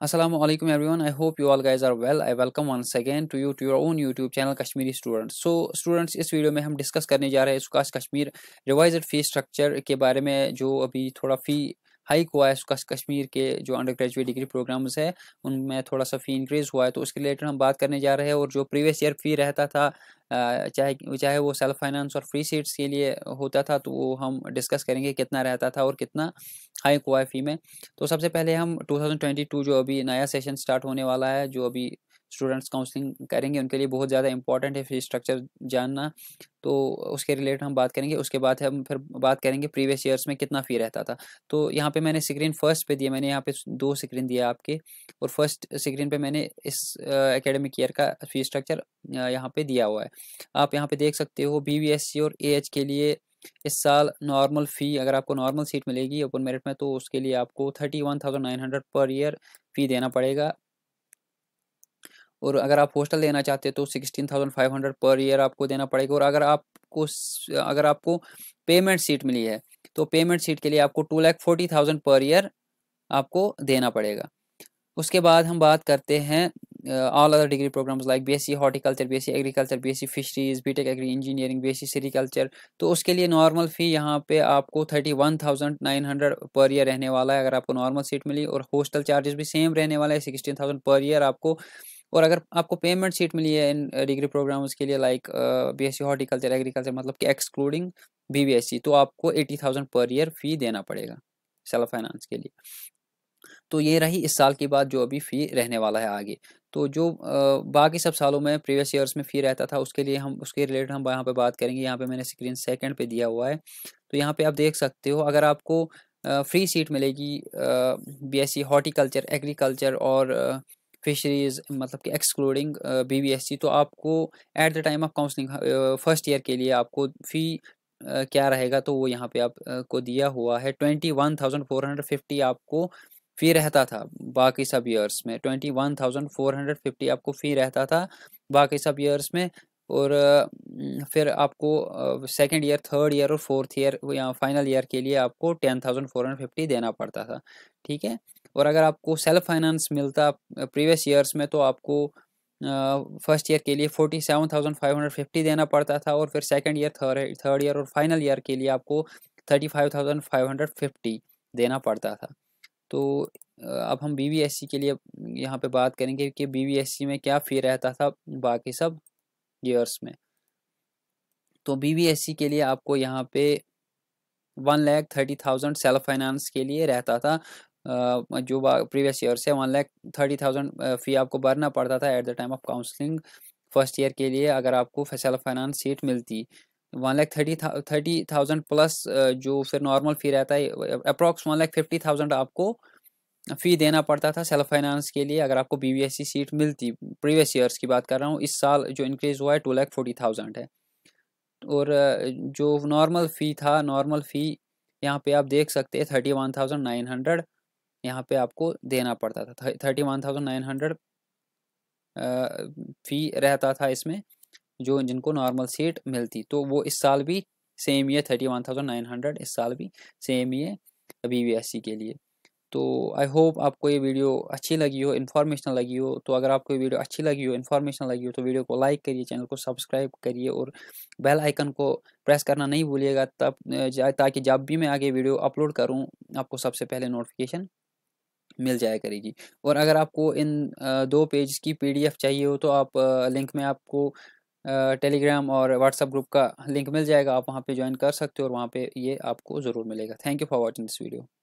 Assalamu alaikum everyone. I hope you all guys are well. I welcome once again to you to your own YouTube channel Kashmiri Students. So students इस video में हम discuss करने जा रहे हैं इसकाश Kashmir revised fee structure के बारे में जो अभी थोड़ा फी हाइक हुआ है कश्मीर के जो अंडर ग्रेजुएट डिग्री प्रोग्राम्स है उनमें थोड़ा सा फ़ी इंक्रीज़ हुआ है तो उसके रिलेटेड हम बात करने जा रहे हैं और जो प्रीवियस ईयर फ़ी रहता था चाहे चाहे वो सेल्फ फाइनेंस और फ्री सीट्स के लिए होता था तो वो हम डिस्कस करेंगे कितना रहता था और कितना हाइक हुआ है फ़ी में तो सबसे पहले हम 2022 जो अभी नया सेशन स्टार्ट होने वाला है जो अभी स्टूडेंट्स काउंसलिंग करेंगे उनके लिए बहुत ज़्यादा इंपॉर्टेंट है फी स्ट्रक्चर जानना तो उसके रिलेटेड हम बात करेंगे उसके बाद हम फिर बात करेंगे प्रीवियस ईयर्स में कितना फ़ी रहता था तो यहाँ पे मैंने स्क्रीन फर्स्ट पे दिया मैंने यहाँ पे दो स्क्रीन दिया आपके और फर्स्ट स्क्रीन पे मैंने इस एकेडमिक ईयर का फी स्ट्रक्चर यहाँ पे दिया हुआ है आप यहाँ पे देख सकते हो बी और ए के लिए इस साल नॉर्मल फ़ी अगर आपको नॉर्मल सीट मिलेगी ओपन मेरिट में तो उसके लिए आपको thirty one thousand nine hundred per year fee देना पड़ेगा और अगर आप हॉस्टल देना चाहते हैं तो sixteen thousand five hundred per year आपको देना पड़ेगा और अगर आपको अगर आपको पेमेंट सीट मिली है तो पेमेंट सीट के लिए आपको two lakh forty thousand per year आपको देना पड़ेगा उसके बाद हम बात करते हैं all other degree programmes like B C horticulture C agriculture B C fisheries tech agri engineering B C sericulture तो उसके लिए नॉर्मल फ़ी यहाँ पे आपको thirty one thousand nine hundred per year रहने वाला है अगर आपको नॉर्मल सीट मिली और हॉस्टल चार्जेस भी सेम रहने वाला है सिक्सटीन थाउजेंड पर ईयर आपको और अगर आपको पेमेंट सीट मिली है इन डिग्री प्रोग्राम्स के लिए like B S C horticulture agriculture मतलब कि excluding B B S C तो आपको eighty thousand per year fee देना पड़ेगा सेल्फ फाइनेंस के लिए तो ये रही इस साल की बात जो अभी फ़ी रहने वाला है आगे तो जो बाकी सब सालों में प्रीवियस ईयर्स में फ़ी रहता था उसके लिए हम उसके रिलेटेड हम यहाँ पे बात करेंगे यहाँ पे मैंने स्क्रीन सेकंड पे दिया हुआ है तो यहाँ पे आप देख सकते हो अगर आपको फ्री सीट मिलेगी बीएससी हॉर्टिकल्चर एग्रीकल्चर और फिशरीज मतलब कि एक्सक्लूडिंग बीबीएससी तो आपको at the time of counselling first year के लिए आपको फ़ी क्या रहेगा तो वो यहाँ पे आपको दिया हुआ है twenty one thousand four hundred fifty आपको फ़ी रहता था बाकी सब ईयर्स में twenty one thousand four hundred fifty आपको फ़ी रहता था बाकी सब ईयर्स में और फिर आपको सेकेंड ईयर थर्ड ईयर और फोर्थ ईयर या फाइनल ईयर के लिए आपको ten thousand four hundred fifty देना पड़ता था ठीक है और अगर आपको सेल्फ फाइनेंस मिलता प्रीवियस ईयर्स में तो आपको फर्स्ट ईयर के लिए forty seven thousand five hundred fifty देना पड़ता था और फिर second year third third year और फाइनल ईयर के लिए आपको thirty five thousand five hundred fifty देना पड़ता था तो अब हम बी e के लिए यहाँ पे बात करेंगे कि बी e में क्या फ़ी रहता था बाकी सब ईयर्स में तो बीबीएससी के लिए आपको यहाँ पे one lakh thirty thousand self finance के लिए रहता था जो प्रीवियस ईयर से one lakh thirty thousand fee आपको भरना पड़ता था at the time of counselling first year के लिए अगर आपको सेल्फ फाइनेंस सीट मिलती one lakh thirty thirty thousand plus जो फिर नॉर्मल फ़ी रहता है approx one lakh fifty thousand आपको फ़ी देना पड़ता था सेल्फ फाइनेंस के लिए अगर आपको बी सीट e मिलती प्रीवियस ईयर्स की बात कर रहा हूँ इस साल जो इंक्रीज़ हुआ है टू लैख फोर्टी थाउजेंड है और जो नॉर्मल फ़ी था नॉर्मल फ़ी यहाँ पे आप देख सकते हैं thirty one thousand nine hundred यहाँ पे आपको देना पड़ता था thirty one thousand nine hundred fee रहता था इसमें जो जिनको नॉर्मल सीट मिलती तो वो इस साल भी सेम ही है thirty one thousand nine hundred इस साल भी सेम ही है बी e के लिए तो आई होप आपको ये वीडियो अच्छी लगी हो इन्फॉर्मेशनल लगी हो तो अगर आपको ये वीडियो अच्छी लगी हो इन्फॉर्मेशनल लगी हो तो वीडियो को लाइक करिए चैनल को सब्सक्राइब करिए और बेल आइकन को प्रेस करना नहीं भूलिएगा तब ताकि जब भी मैं आगे वीडियो अपलोड करूँ आपको सबसे पहले नोटिफिकेशन मिल जाया करेगी और अगर आपको इन दो पेज की पी चाहिए हो तो आप लिंक में आपको टेलीग्राम और व्हाट्सएप ग्रुप का लिंक मिल जाएगा आप वहाँ पर ज्वाइन कर सकते हो और वहाँ पर ये आपको ज़रूर मिलेगा thank you for watching this video